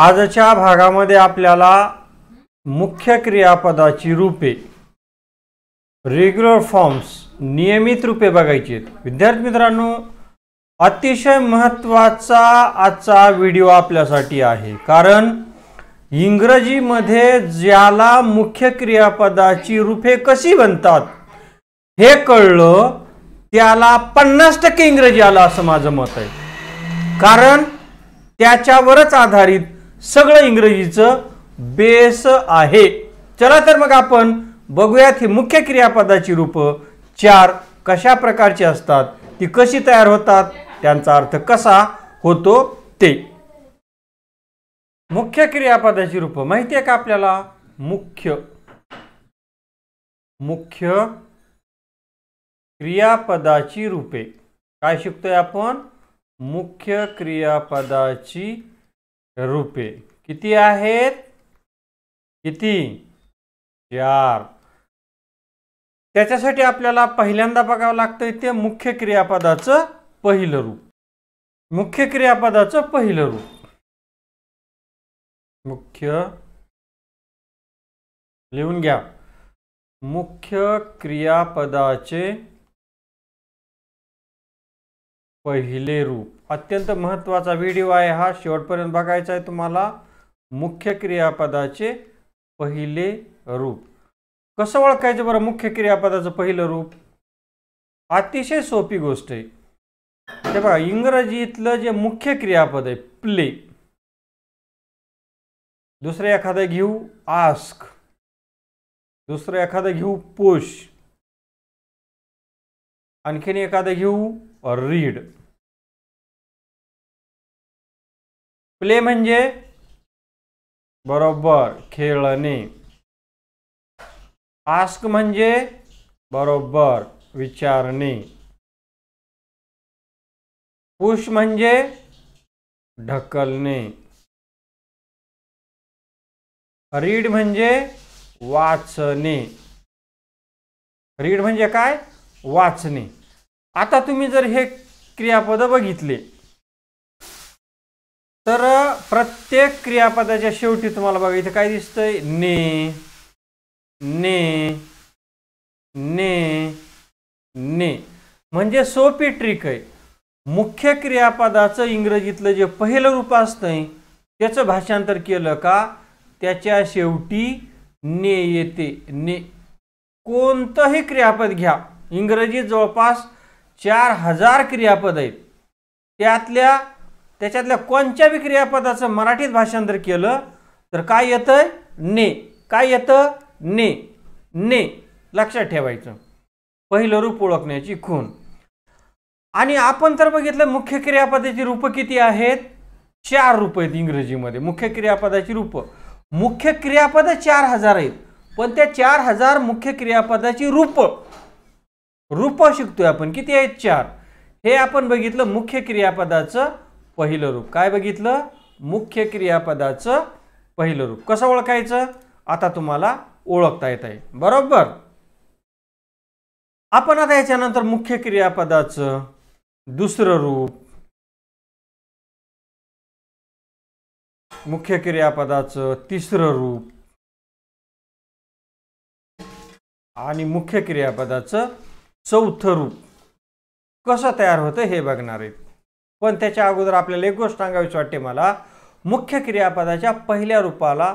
आजच्या भागामध्ये आपल्याला मुख्य क्रियापदाची रूपे रेग्युलर फॉर्म्स नियमित रूपे बघायची आहेत विद्यार्थी मित्रांनो अतिशय महत्त्वाचा आजचा व्हिडिओ आपल्यासाठी आहे कारण इंग्रजीमध्ये ज्याला मुख्य क्रियापदाची रूपे कशी बनतात हे कळलं त्याला पन्नास टक्के इंग्रजी आलं असं माझं मत आहे कारण त्याच्यावरच आधारित सगळं इंग्रजीचं बेस आहे चला तर मग आपण बघूयात ही मुख्य क्रियापदाची रूपं चार कशा प्रकारची असतात ती कशी तयार होतात त्यांचा अर्थ कसा होतो ते मुख्य क्रियापदाची रूपं माहिती आहे का आपल्याला मुख्य मुख्य क्रियापदाची रूपे काय शिकतोय आपण मुख्य क्रियापदाची रूपे किती आहेत किती चार त्याच्यासाठी आपल्याला पहिल्यांदा बघावं लागतं ते मुख्य क्रियापदाचं पहिलं रूप मुख्य क्रियापदाचं पहिलं रूप मुख्य लिहून घ्या मुख्य क्रियापदाचे पहिले रूप अत्यंत महत्त्वाचा व्हिडिओ आहे हा शेवटपर्यंत बघायचा आहे तुम्हाला मुख्य क्रियापदाचे पहिले रूप कसं ओळखायचं बरं मुख्य क्रियापदाचं पहिलं रूप अतिशय सोपी गोष्ट आहे ते बघा इंग्रजीतलं जे मुख्य क्रियापद आहे प्ले दुसरं एखादं घेऊ आस्क दुसरं एखादं घेऊ पोश आणखीन एखादं घेऊ रीड प्ले म्हणजे बरोबर खेळणे आस्क म्हणजे बरोबर विचारणे पुश म्हणजे ढकलणे रीड म्हणजे वाचणे रीड म्हणजे काय वाचणे आता तुम्ही जर हे क्रियापद बघितले तर प्रत्येक क्रियापदाच्या शेवटी तुम्हाला बघा इथे काय दिसतंय ने ने ने ने म्हणजे सोपी ट्रिक आहे मुख्य क्रियापदाचं इंग्रजीतलं जे पहिलं रूप असतंय त्याचं भाषांतर केलं का त्याच्या शेवटी ने येते ने कोणतंही क्रियापद घ्या इंग्रजी जवळपास चार हजार क्रियापद आहेत त्यातल्या त्याच्यातल्या कोणत्या बी क्रियापदाचं मराठीत भाषांतर केलं तर काय येतं ने काय येतं ने ने लक्षात ठेवायचं पहिलं रूप ओळखण्याची खून आणि आपण तर बघितलं मुख्य क्रियापदाची रूपं किती आहेत चार रूप आहेत इंग्रजीमध्ये मुख्य क्रियापदाची रूपं मुख्य क्रियापद चार हजार आहेत पण त्या चार हजार मुख्य क्रियापदाची रूपं रूप शिकतोय आपण किती आहेत चार हे आपण बघितलं मुख्य क्रियापदाचं पहिलं रूप काय बघितलं मुख्य क्रियापदाचं पहिलं रूप कसं ओळखायचं आता तुम्हाला ओळखता येत आहे बरोबर आपण आता याच्यानंतर मुख्य क्रियापदाचं दुसरं रूप मुख्य क्रियापदाचं तिसरं रूप आणि मुख्य क्रियापदाचं चौथं रूप कसं तयार होतं हे बघणार आहे पण त्याच्या अगोदर आपल्याला एक गोष्ट सांगावीच वाटते मला मुख्य क्रियापदाच्या पहिल्या रूपाला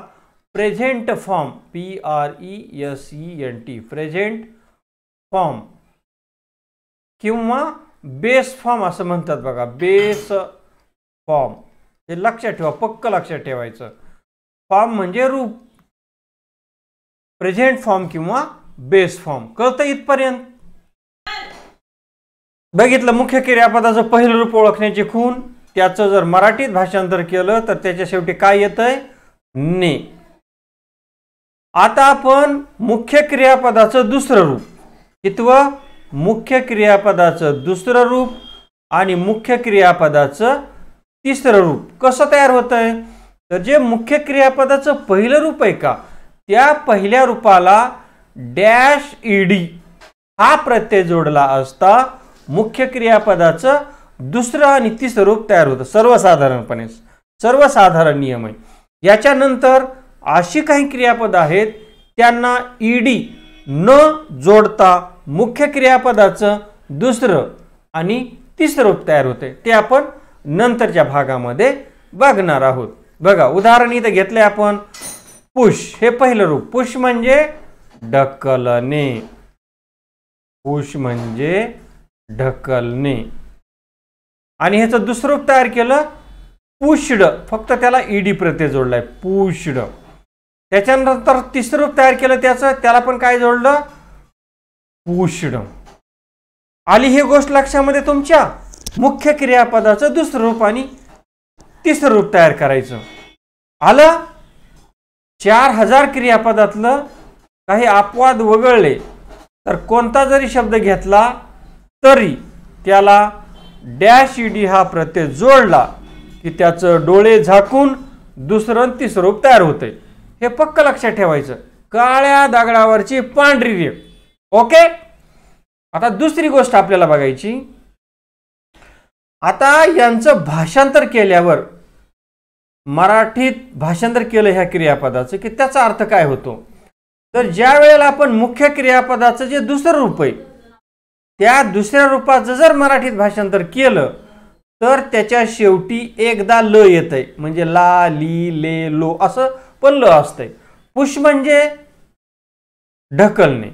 present form P R E S E N T present form किंवा बेस फॉर्म असं म्हणतात बघा बेस फॉर्म हे लक्षात ठेवा पक्क लक्षात ठेवायचं फॉर्म म्हणजे रूप प्रेझेंट फॉर्म किंवा बेस फॉर्म कळतं इथपर्यंत बघितलं मुख्य क्रियापदाचं पहिलं रूप ओळखण्याची खून त्याचं जर मराठीत भाषांतर केलं तर त्याच्या शेवटी काय येतंय ने आता आपण मुख्य क्रियापदाचं दुसरं रूप कितवं मुख्य क्रियापदाचं दुसरं रूप आणि मुख्य क्रियापदाचं तिसरं रूप कसं तयार होतंय तर जे मुख्य क्रियापदाचं पहिलं रूप आहे का त्या पहिल्या रूपाला डॅश ईडी हा प्रत्यय जोडला असता मुख्य क्रियापदाचं दुसरं आणि तिसरं रूप तयार होतं सर्वसाधारणपणे सर्वसाधारण नियम आहे याच्यानंतर अशी काही क्रियापद आहेत त्यांना ईडी न जोडता मुख्य क्रियापदाचं दुसरं आणि तिसरं रूप तयार होते ते आपण नंतरच्या भागामध्ये बघणार आहोत बघा उदाहरण इथं घेतले आपण पुष हे पहिलं रूप पुष म्हणजे ढकलणे पुष म्हणजे ढकलणे आणि ह्याचं दुसरं रूप तयार केलं पुष्ड फक्त त्याला ईडी प्रत्यय जोडलाय पुष्ड त्याच्यानंतर तिसरं रूप तयार केलं त्याचं त्याला पण काय जोडलं पुष्ड आली ही गोष्ट लक्षामध्ये तुमच्या मुख्य क्रियापदाचं दुसरं रूप आणि तिसरं रूप तयार करायचं आलं चार हजार क्रियापदातलं काही अपवाद वगळले तर कोणता जरी शब्द घेतला तरी त्याला डॅश ईडी हा प्रत्यय जोडला की त्याचं डोळे झाकून दुसरं तिसरूप तयार होतंय हे पक्क लक्षात ठेवायचं काळ्या दागडावरची पांढरी रेप ओके आता दुसरी गोष्ट आपल्याला बघायची आता यांचं भाषांतर केल्यावर मराठीत भाषांतर केलं ह्या क्रियापदाचं की त्याचा अर्थ काय होतो तर ज्या वेळेला आपण मुख्य क्रियापदाचं जे दुसरं रूप आहे त्या दुसऱ्या रूपाचं जर मराठीत भाषांतर केलं तर त्याच्या शेवटी एकदा ल येत आहे म्हणजे ला ली ले लो असं पण ल असतंय पुष म्हणजे ढकलणे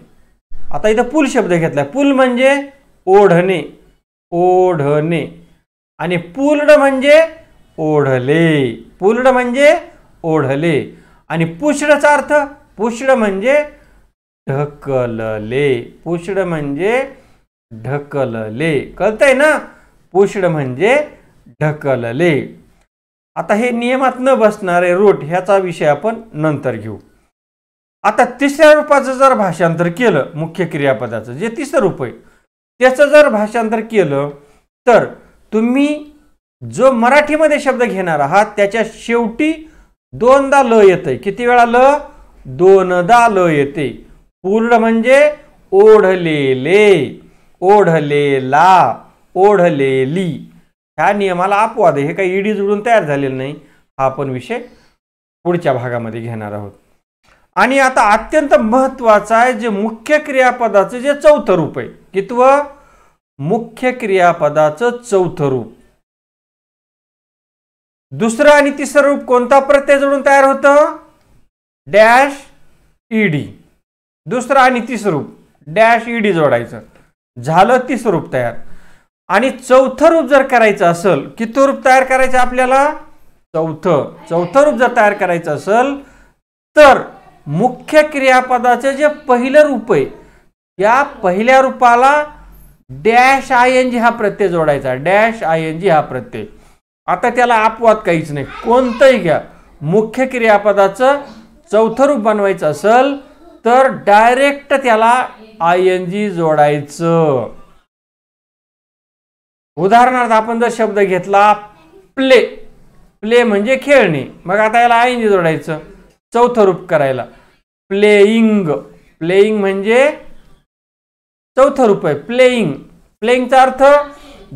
आता इथं पुल शब्द घेतलाय पुल म्हणजे ओढणे ओढणे आणि पूर्ण म्हणजे ओढले पूर्ण म्हणजे ओढले आणि पुष्णचा अर्थ पुष्ण म्हणजे ढकलले पुष्ण म्हणजे ढकलले कळतंय ना पुष्ड म्हणजे ढकलले आता हे नियमात न बसणारे रूट ह्याचा विषय आपण नंतर घेऊ आता तिसऱ्या रूपाचं जर भाषांतर केलं मुख्य क्रियापदाचं जे तिसरं रूप आहे त्याचं जर भाषांतर केलं तर तुम्ही जो मराठीमध्ये शब्द घेणार आहात त्याच्या शेवटी दोनदा ल येते किती वेळा ल दोनदा ल येते पूर्ण म्हणजे ओढलेले ओढलेला ओढलेली ह्या नियमाला अपवाद आहे हे काही ईडी जुळून तयार झालेलं नाही हा आपण विषय पुढच्या भागामध्ये घेणार आहोत आणि आता अत्यंत महत्वाचं आहे जे मुख्य क्रियापदाचं जे चौथं रूप आहे कितव मुख्य क्रियापदाचं चौथं रूप दुसरं आणि तिसरं रूप कोणता प्रत्यय जोडून तयार होतं डॅश ईडी दुसरं आणि तिसरं रूप डॅश ईडी जोडायचं झालं ती स्वरूप तयार आणि चौथं रूप जर करायचं असेल किती रूप तयार करायचं आपल्याला चौथं चौथं रूप जर तयार करायचं असेल तर मुख्य क्रियापदाचं जे पहिलं रूप आहे या पहिल्या रूपाला डॅश आय एन जी हा प्रत्यय जोडायचा डॅश आय एन जी हा प्रत्यय आता त्याला अपवाद काहीच नाही कोणतंही घ्या मुख्य क्रियापदाचं चौथं रूप बनवायचं असेल तर डायरेक्ट त्याला आय एन जी जोडायचं उदाहरणार्थ आपण जर शब्द घेतला प्ले प्ले म्हणजे खेळणे मग आता याला आय एन जी जोडायचं चौथं रूप करायला प्लेईंग प्लेईंग म्हणजे चौथं रूप आहे प्लेईंग प्लेईंगचा अर्थ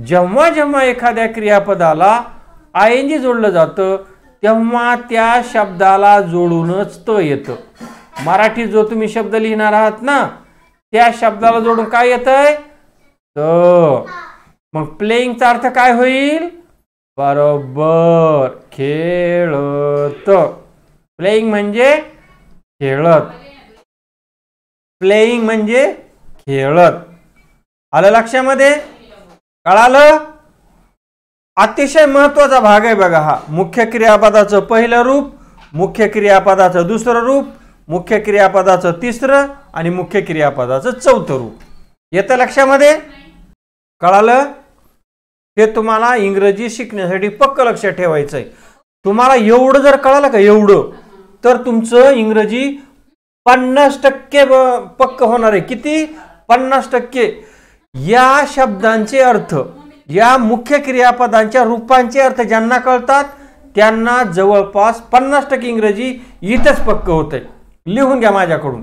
जेव्हा जेव्हा एखाद्या क्रियापदाला आय एन जी जोडलं जातं तेव्हा त्या शब्दाला जोडूनच तो येतं मराठीत जो तुम्ही शब्द लिहिणार आहात ना त्या शब्दाला जोडून काय येत आहे मग प्लेईंगचा अर्थ काय होईल बरोबर खेळत प्लेईंग म्हणजे खेळत प्लेईंग म्हणजे खेळत आलं लक्षामध्ये कळालं अतिशय महत्वाचा भाग आहे बघा हा मुख्य क्रियापदाचं पहिलं रूप मुख्य क्रियापदाचं दुसरं रूप मुख्य क्रियापदाचं तिसरं आणि मुख्य क्रियापदाचं चौथं रूप येतं लक्षामध्ये कळालं हे तुम्हाला इंग्रजी शिकण्यासाठी पक्क लक्षात ठेवायचं आहे तुम्हाला एवढं जर कळालं का एवढं तर तुमचं इंग्रजी पन्नास टक्के पक्क होणार आहे किती पन्नास टक्के या शब्दांचे अर्थ या मुख्य क्रियापदांच्या रूपांचे अर्थ ज्यांना कळतात त्यांना जवळपास पन्नास टक्के इंग्रजी इथंच पक्क आहे लिहून घ्या माझ्याकडून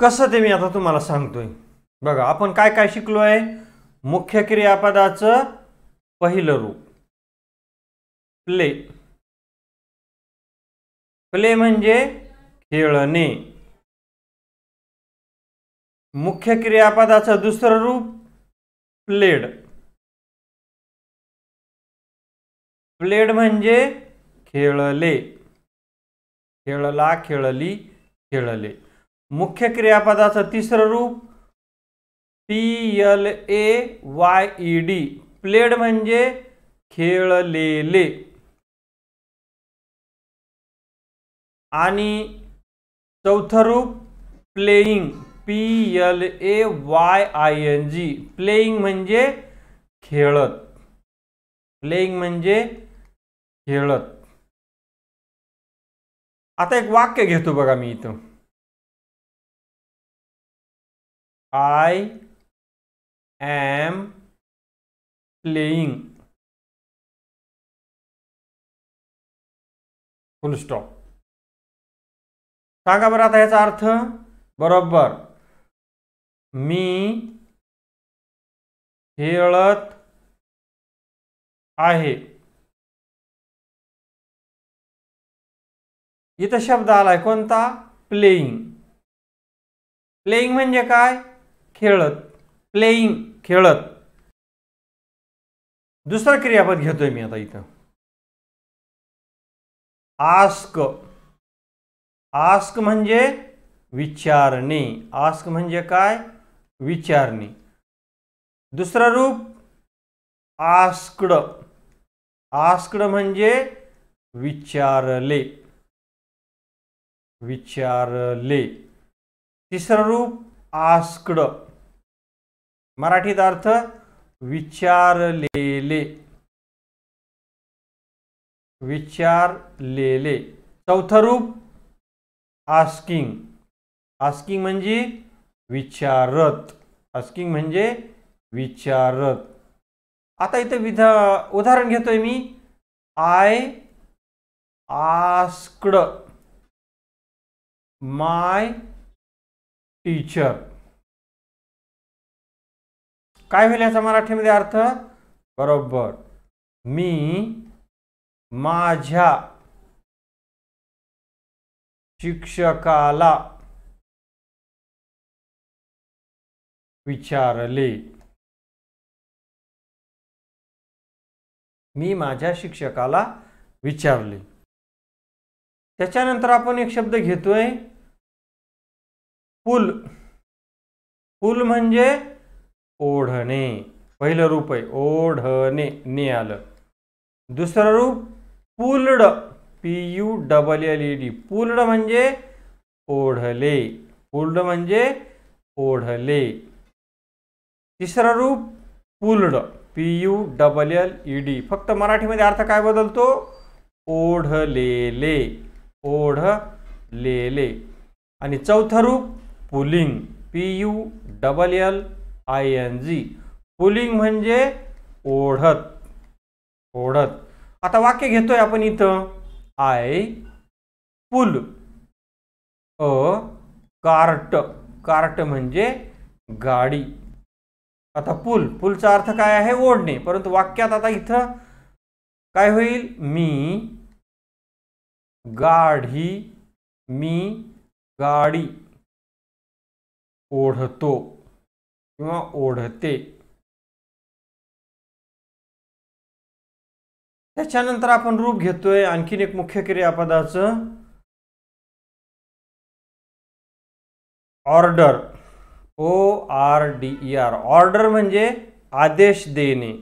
कसं ते मी आता तुम्हाला सांगतोय बघा आपण काय काय शिकलो आहे मुख्य क्रियापदाचं पहिलं रूप प्ले प्ले म्हणजे खेळणे मुख्य क्रियापदाचं दुसरं रूप प्लेड प्लेड म्हणजे खेळले खेळला खेळली खेळले मुख्य क्रियापदाचं तिसरं रूप P L A Y E D played म्हणजे खेळलेले आणि चौथं रूप playing P L A Y I N G playing म्हणजे खेळत प्लेइंग म्हणजे खेळत आता एक वाक्य घेतो बघा मी इथं I am playing full stop सांगा बरं आता याचा अर्थ बरोबर मी खेळत आहे इथं शब्द आलाय कोणता प्लेईंग प्लेईंग म्हणजे काय खेळत प्लेईंग खेळत दुसरा क्रियापद घेतोय मी आता इथं आस्क आस्क म्हणजे विचारणे आस्क म्हणजे काय विचारणे दुसरं रूप आस्कड आस्कड म्हणजे विचारले विचारले तिसरं रूप आस्कड मराठीत अर्थ विचारलेले विचारलेले चौथं रूप आस्किंग आस्किंग म्हणजे विचारत आस्किंग म्हणजे विचारत आता इथं विधा उदाहरण घेतोय मी आय आस्कड माय टीचर काय होईल याचा मराठीमध्ये अर्थ बरोबर मी माझ्या शिक्षकाला विचारले मी माझ्या शिक्षकाला विचारले त्याच्यानंतर आपण एक शब्द घेतोय पुल पुल म्हणजे ओढणे पहिलं रूप आहे ओढणे ने आलं दुसरं रूप pulled P U double L E D pulled म्हणजे ओढले पुलड म्हणजे ओढले तिसरं रूप pulled P U double L E D फक्त मराठीमध्ये अर्थ काय बदलतो ओढलेले ओढलेले आणि चौथं रूप pulling P U double L I N G pulling म्हणजे ओढत ओढत आता वाक्य घेतोय आपण इथं I pull a cart cart म्हणजे गाडी आता पुल पुलचा अर्थ काय आहे ओढणे परंतु वाक्यात आता इथं काय होईल मी गाढी मी गाडी ओढतो किंवा ओढते त्याच्यानंतर आपण रूप घेतोय आणखीन एक मुख्य क्रियापदाचं order O R D E R order म्हणजे आदेश देणे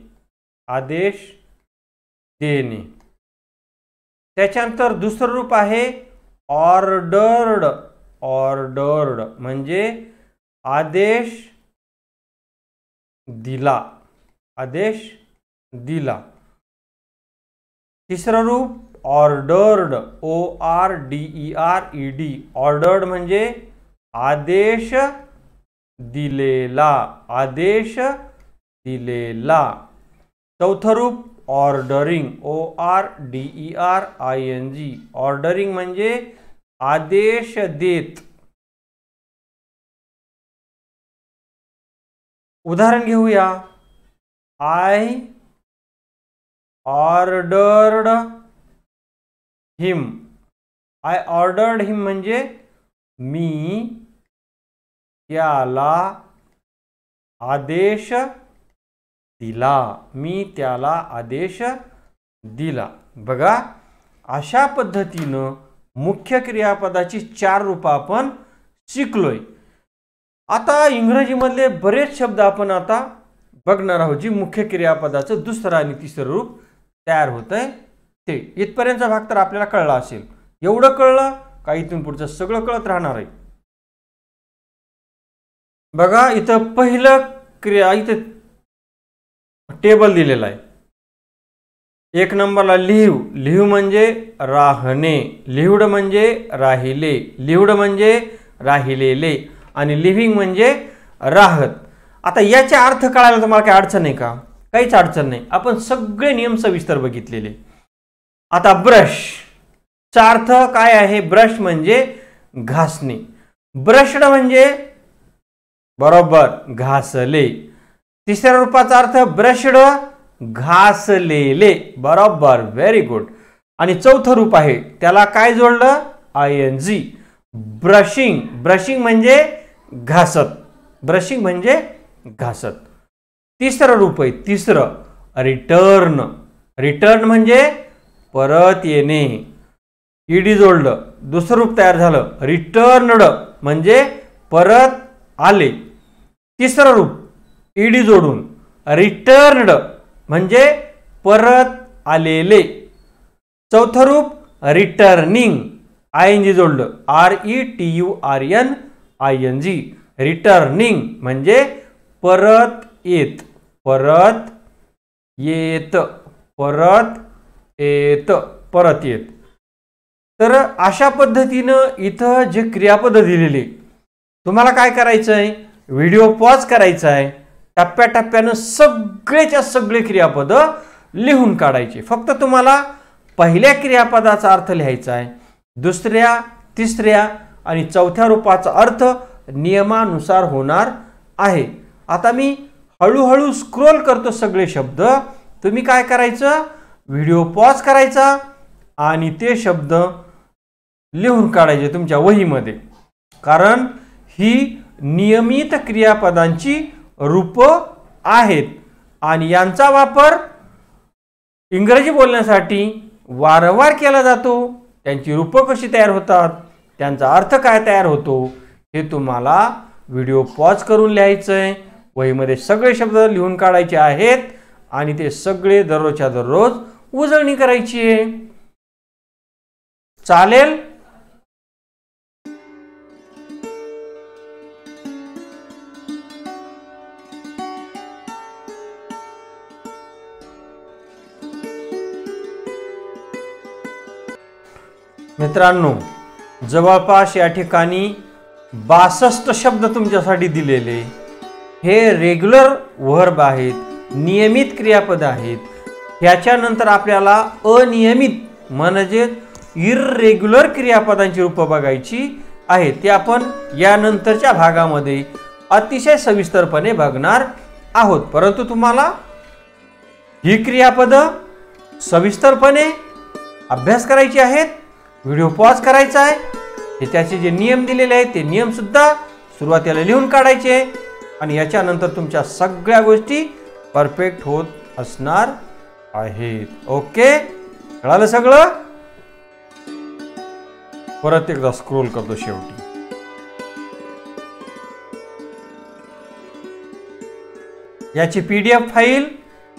आदेश देणे त्याच्यानंतर दुसरं रूप आहे ऑर्डर्ड ऑर्डर्ड म्हणजे आदेश दिला आदेश दिला तिसरं रूप ordered O R D E R E D ordered म्हणजे आदेश दिलेला आदेश दिलेला चौथं रूप ordering O R D E R I N G ordering म्हणजे आदेश देत उदाहरण घेऊया I ordered him I ordered him म्हणजे मी त्याला आदेश दिला मी त्याला आदेश दिला बघा अशा पद्धतीनं मुख्य क्रियापदाची चार रूपं आपण शिकलोय आता इंग्रजीमधले बरेच शब्द आपण आता बघणार आहोत जी मुख्य क्रियापदाचं दुसरं आणि तिसरं रूप तयार होतंय आहे ते इथपर्यंतचा भाग तर आपल्याला कळला असेल एवढं कळलं का इथून पुढचं सगळं कळत राहणार आहे बघा इथं पहिलं क्रिया इथं टेबल दिलेला आहे एक नंबरला लिहू लिहू म्हणजे राहणे लिहुड म्हणजे राहिले लिहुड म्हणजे राहिलेले आणि लिव्हिंग म्हणजे राहत आता याचे अर्थ कळायला तुम्हाला काही अडचण आहे का काहीच अडचण नाही आपण सगळे नियम सविस्तर बघितलेले आता चा अर्थ काय आहे ब्रश म्हणजे घासणे ब्रशड म्हणजे बरोबर घासले तिसऱ्या रूपाचा अर्थ ब्रशड घासलेले बरोबर व्हेरी गुड आणि चौथं रूप आहे त्याला काय जोडलं I N G brushing brushing म्हणजे घासत ब्रशिंग म्हणजे घासत तिसरं रूप आहे तिसरं रिटर्न रिटर्न म्हणजे परत येणे ईडी जोडलं दुसरं रूप तयार झालं रिटर्नड म्हणजे परत आले तिसरं रूप इडी जोडून रिटर्नड म्हणजे परत आलेले चौथं रूप रिटर्निंग आय एन जी जोडलं R E T U R N I N G returning म्हणजे परत येत परत येत परत येत परत येत तर अशा पद्धतीनं इथं जे क्रियापद दिलेले तुम्हाला काय करायचं आहे व्हिडिओ पॉज करायचा आहे टप्प्याटप्प्यानं सगळेच्या सगळे क्रियापद लिहून काढायचे फक्त तुम्हाला पहिल्या क्रियापदाचा अर्थ लिहायचा आहे दुसऱ्या तिसऱ्या आणि चौथ्या रूपाचा अर्थ नियमानुसार होणार आहे आता मी हळूहळू स्क्रोल करतो सगळे शब्द तुम्ही काय करायचं व्हिडिओ पॉज करायचा आणि ते शब्द लिहून काढायचे तुमच्या वहीमध्ये कारण ही नियमित क्रियापदांची रूपं आहेत आणि यांचा वापर इंग्रजी बोलण्यासाठी वारंवार केला जातो त्यांची रूपं कशी तयार होतात त्यांचा अर्थ काय तयार होतो हे तुम्हाला व्हिडिओ पॉज करून लिहायचं आहे वहीमध्ये सगळे शब्द लिहून काढायचे आहेत आणि ते सगळे दररोजच्या दररोज उजळणी करायची आहे चालेल मित्रांनो जवळपास या ठिकाणी बासष्ट शब्द तुमच्यासाठी दिलेले हे रेग्युलर व्हर्ब आहेत नियमित क्रियापद आहेत ह्याच्यानंतर आपल्याला अनियमित म्हणजे इरेग्युलर क्रियापदांची रूपं बघायची आहेत ते आपण यानंतरच्या भागामध्ये अतिशय सविस्तरपणे बघणार आहोत परंतु तुम्हाला ही क्रियापदं सविस्तरपणे अभ्यास करायची आहेत व्हिडिओ पॉज करायचा आहे हे त्याचे जे नियम दिलेले आहेत ते नियमसुद्धा सुरुवातीला लिहून काढायचे आणि याच्यानंतर तुमच्या सगळ्या गोष्टी परफेक्ट होत असणार आहेत ओके कळालं सगळं परत एकदा स्क्रोल करतो शेवटी याची पी डी एफ फाईल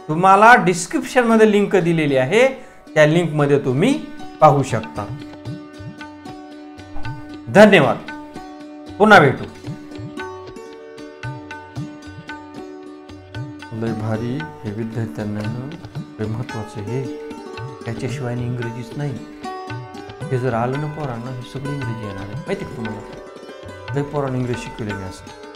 तुम्हाला डिस्क्रिप्शनमध्ये लिंक दिलेली आहे त्या लिंकमध्ये तुम्ही पाहू शकता धन्यवाद पुन्हा भेटू लय भारी हे विद्यार्थ्यांना लय महत्वाचं हे त्याच्याशिवाय इंग्रजीच नाही हे जर आलं ना पोरांना हे सगळं इंग्रजी येणार आहे माहिती का तुम्हाला लय पोरांना इंग्रजी शिकवलेली मी असं